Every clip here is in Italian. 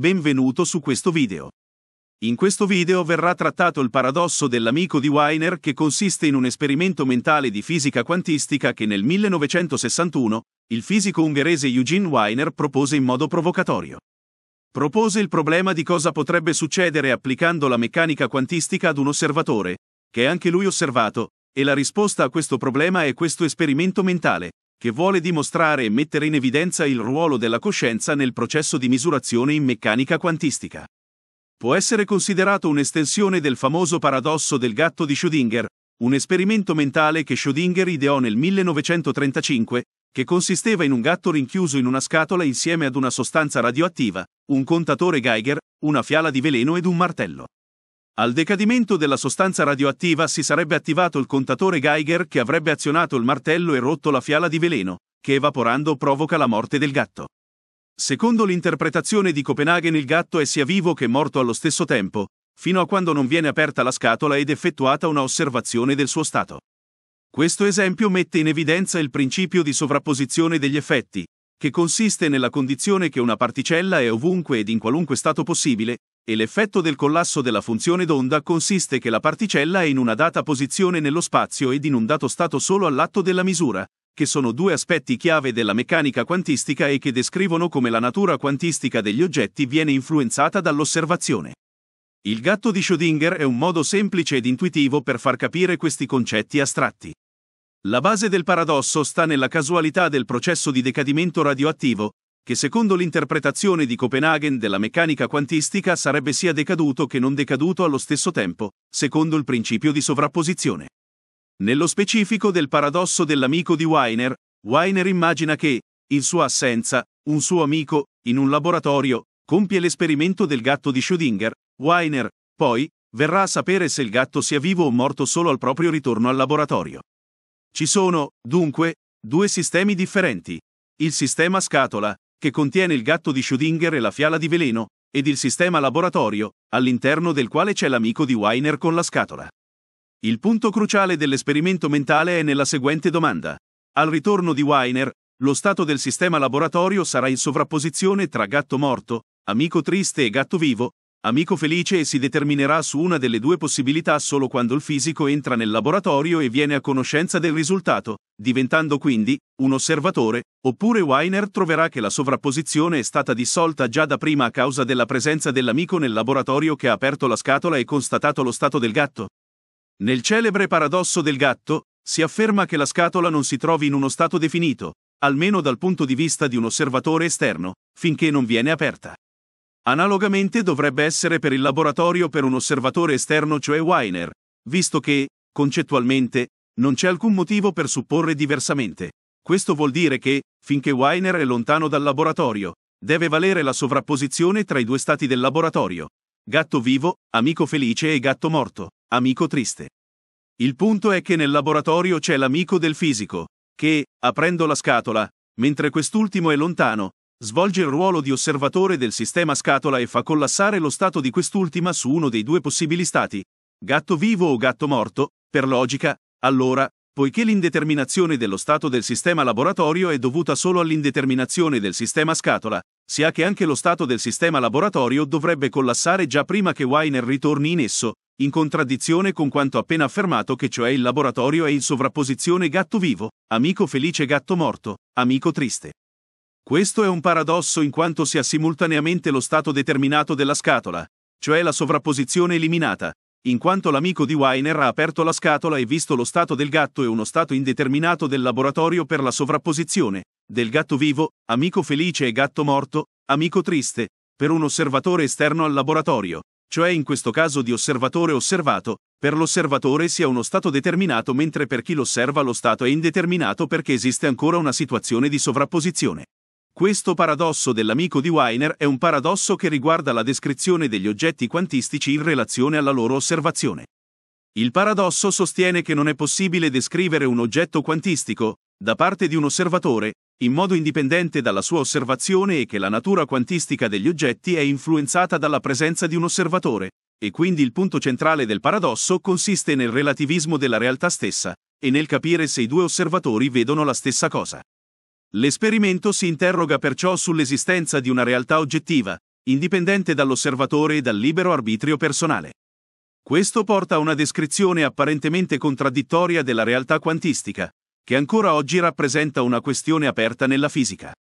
benvenuto su questo video. In questo video verrà trattato il paradosso dell'amico di Weiner che consiste in un esperimento mentale di fisica quantistica che nel 1961 il fisico ungherese Eugene Weiner propose in modo provocatorio. Propose il problema di cosa potrebbe succedere applicando la meccanica quantistica ad un osservatore, che è anche lui osservato, e la risposta a questo problema è questo esperimento mentale, che vuole dimostrare e mettere in evidenza il ruolo della coscienza nel processo di misurazione in meccanica quantistica. Può essere considerato un'estensione del famoso paradosso del gatto di Schrödinger, un esperimento mentale che Schrödinger ideò nel 1935, che consisteva in un gatto rinchiuso in una scatola insieme ad una sostanza radioattiva, un contatore Geiger, una fiala di veleno ed un martello. Al decadimento della sostanza radioattiva si sarebbe attivato il contatore Geiger che avrebbe azionato il martello e rotto la fiala di veleno, che evaporando provoca la morte del gatto. Secondo l'interpretazione di Copenaghen il gatto è sia vivo che morto allo stesso tempo, fino a quando non viene aperta la scatola ed effettuata una osservazione del suo stato. Questo esempio mette in evidenza il principio di sovrapposizione degli effetti, che consiste nella condizione che una particella è ovunque ed in qualunque stato possibile, e l'effetto del collasso della funzione d'onda consiste che la particella è in una data posizione nello spazio ed in un dato stato solo all'atto della misura, che sono due aspetti chiave della meccanica quantistica e che descrivono come la natura quantistica degli oggetti viene influenzata dall'osservazione. Il gatto di Schrödinger è un modo semplice ed intuitivo per far capire questi concetti astratti. La base del paradosso sta nella casualità del processo di decadimento radioattivo, che secondo l'interpretazione di Copenaghen della meccanica quantistica sarebbe sia decaduto che non decaduto allo stesso tempo, secondo il principio di sovrapposizione. Nello specifico del paradosso dell'amico di Weiner, Weiner immagina che, in sua assenza, un suo amico, in un laboratorio, compie l'esperimento del gatto di Schrödinger, Weiner, poi, verrà a sapere se il gatto sia vivo o morto solo al proprio ritorno al laboratorio. Ci sono, dunque, due sistemi differenti. Il sistema scatola, che contiene il gatto di Schrödinger e la fiala di veleno, ed il sistema laboratorio, all'interno del quale c'è l'amico di Weiner con la scatola. Il punto cruciale dell'esperimento mentale è nella seguente domanda. Al ritorno di Weiner, lo stato del sistema laboratorio sarà in sovrapposizione tra gatto morto, amico triste e gatto vivo, Amico felice e si determinerà su una delle due possibilità solo quando il fisico entra nel laboratorio e viene a conoscenza del risultato, diventando quindi un osservatore, oppure Weiner troverà che la sovrapposizione è stata dissolta già da prima a causa della presenza dell'amico nel laboratorio che ha aperto la scatola e constatato lo stato del gatto. Nel celebre paradosso del gatto, si afferma che la scatola non si trovi in uno stato definito, almeno dal punto di vista di un osservatore esterno, finché non viene aperta. Analogamente dovrebbe essere per il laboratorio per un osservatore esterno, cioè Weiner, visto che, concettualmente, non c'è alcun motivo per supporre diversamente. Questo vuol dire che, finché Weiner è lontano dal laboratorio, deve valere la sovrapposizione tra i due stati del laboratorio. Gatto vivo, amico felice e gatto morto, amico triste. Il punto è che nel laboratorio c'è l'amico del fisico, che, aprendo la scatola, mentre quest'ultimo è lontano, svolge il ruolo di osservatore del sistema scatola e fa collassare lo stato di quest'ultima su uno dei due possibili stati, gatto vivo o gatto morto, per logica, allora, poiché l'indeterminazione dello stato del sistema laboratorio è dovuta solo all'indeterminazione del sistema scatola, si ha che anche lo stato del sistema laboratorio dovrebbe collassare già prima che Weiner ritorni in esso, in contraddizione con quanto appena affermato che cioè il laboratorio è in sovrapposizione gatto vivo, amico felice gatto morto, amico triste. Questo è un paradosso in quanto sia simultaneamente lo stato determinato della scatola, cioè la sovrapposizione eliminata, in quanto l'amico di Weiner ha aperto la scatola e visto lo stato del gatto e uno stato indeterminato del laboratorio per la sovrapposizione, del gatto vivo, amico felice e gatto morto, amico triste, per un osservatore esterno al laboratorio, cioè in questo caso di osservatore osservato, per l'osservatore sia uno stato determinato mentre per chi l'osserva lo stato è indeterminato perché esiste ancora una situazione di sovrapposizione. Questo paradosso dell'amico di Weiner è un paradosso che riguarda la descrizione degli oggetti quantistici in relazione alla loro osservazione. Il paradosso sostiene che non è possibile descrivere un oggetto quantistico, da parte di un osservatore, in modo indipendente dalla sua osservazione e che la natura quantistica degli oggetti è influenzata dalla presenza di un osservatore, e quindi il punto centrale del paradosso consiste nel relativismo della realtà stessa, e nel capire se i due osservatori vedono la stessa cosa. L'esperimento si interroga perciò sull'esistenza di una realtà oggettiva, indipendente dall'osservatore e dal libero arbitrio personale. Questo porta a una descrizione apparentemente contraddittoria della realtà quantistica, che ancora oggi rappresenta una questione aperta nella fisica.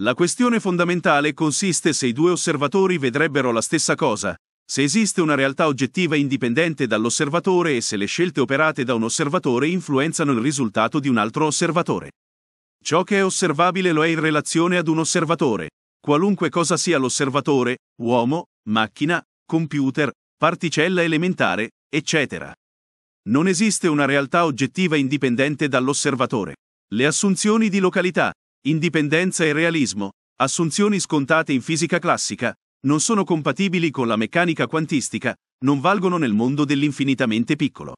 La questione fondamentale consiste se i due osservatori vedrebbero la stessa cosa, se esiste una realtà oggettiva indipendente dall'osservatore e se le scelte operate da un osservatore influenzano il risultato di un altro osservatore. Ciò che è osservabile lo è in relazione ad un osservatore. Qualunque cosa sia l'osservatore, uomo, macchina, computer, particella elementare, eccetera. Non esiste una realtà oggettiva indipendente dall'osservatore. Le assunzioni di località, indipendenza e realismo, assunzioni scontate in fisica classica, non sono compatibili con la meccanica quantistica, non valgono nel mondo dell'infinitamente piccolo.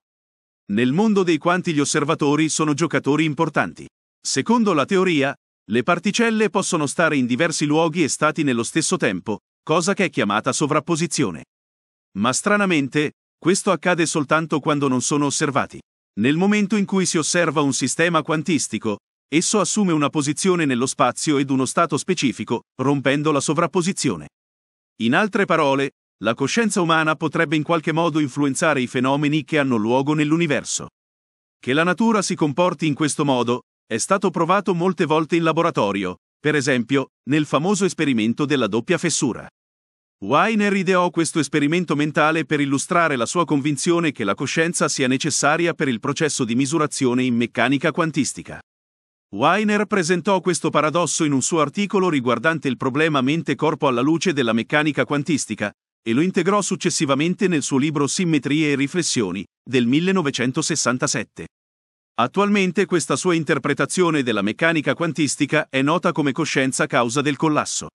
Nel mondo dei quanti gli osservatori sono giocatori importanti. Secondo la teoria, le particelle possono stare in diversi luoghi e stati nello stesso tempo, cosa che è chiamata sovrapposizione. Ma stranamente, questo accade soltanto quando non sono osservati. Nel momento in cui si osserva un sistema quantistico, esso assume una posizione nello spazio ed uno stato specifico, rompendo la sovrapposizione. In altre parole, la coscienza umana potrebbe in qualche modo influenzare i fenomeni che hanno luogo nell'universo. Che la natura si comporti in questo modo, è stato provato molte volte in laboratorio, per esempio, nel famoso esperimento della doppia fessura. Weiner ideò questo esperimento mentale per illustrare la sua convinzione che la coscienza sia necessaria per il processo di misurazione in meccanica quantistica. Weiner presentò questo paradosso in un suo articolo riguardante il problema mente-corpo alla luce della meccanica quantistica, e lo integrò successivamente nel suo libro Simmetrie e riflessioni, del 1967. Attualmente questa sua interpretazione della meccanica quantistica è nota come coscienza causa del collasso.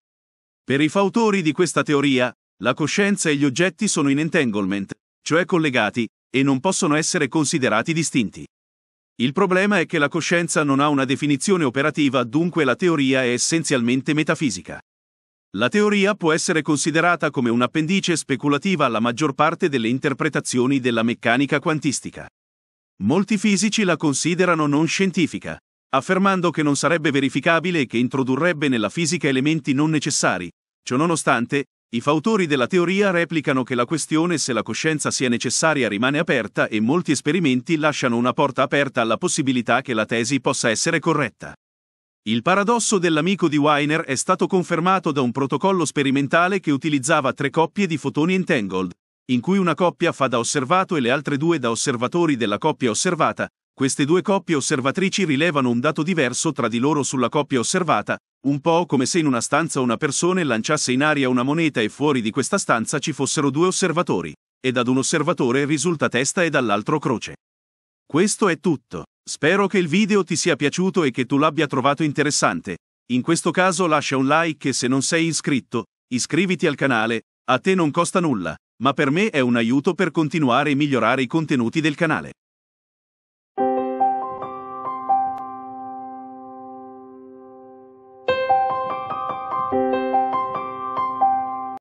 Per i fautori di questa teoria, la coscienza e gli oggetti sono in entanglement, cioè collegati, e non possono essere considerati distinti. Il problema è che la coscienza non ha una definizione operativa, dunque la teoria è essenzialmente metafisica. La teoria può essere considerata come un'appendice speculativa alla maggior parte delle interpretazioni della meccanica quantistica. Molti fisici la considerano non scientifica, affermando che non sarebbe verificabile e che introdurrebbe nella fisica elementi non necessari. Ciononostante, i fautori della teoria replicano che la questione se la coscienza sia necessaria rimane aperta e molti esperimenti lasciano una porta aperta alla possibilità che la tesi possa essere corretta. Il paradosso dell'amico di Weiner è stato confermato da un protocollo sperimentale che utilizzava tre coppie di fotoni entangled, in cui una coppia fa da osservato e le altre due da osservatori della coppia osservata, queste due coppie osservatrici rilevano un dato diverso tra di loro sulla coppia osservata, un po' come se in una stanza una persona lanciasse in aria una moneta e fuori di questa stanza ci fossero due osservatori, ed ad un osservatore risulta testa e dall'altro croce. Questo è tutto. Spero che il video ti sia piaciuto e che tu l'abbia trovato interessante. In questo caso lascia un like e se non sei iscritto, iscriviti al canale, a te non costa nulla ma per me è un aiuto per continuare e migliorare i contenuti del canale.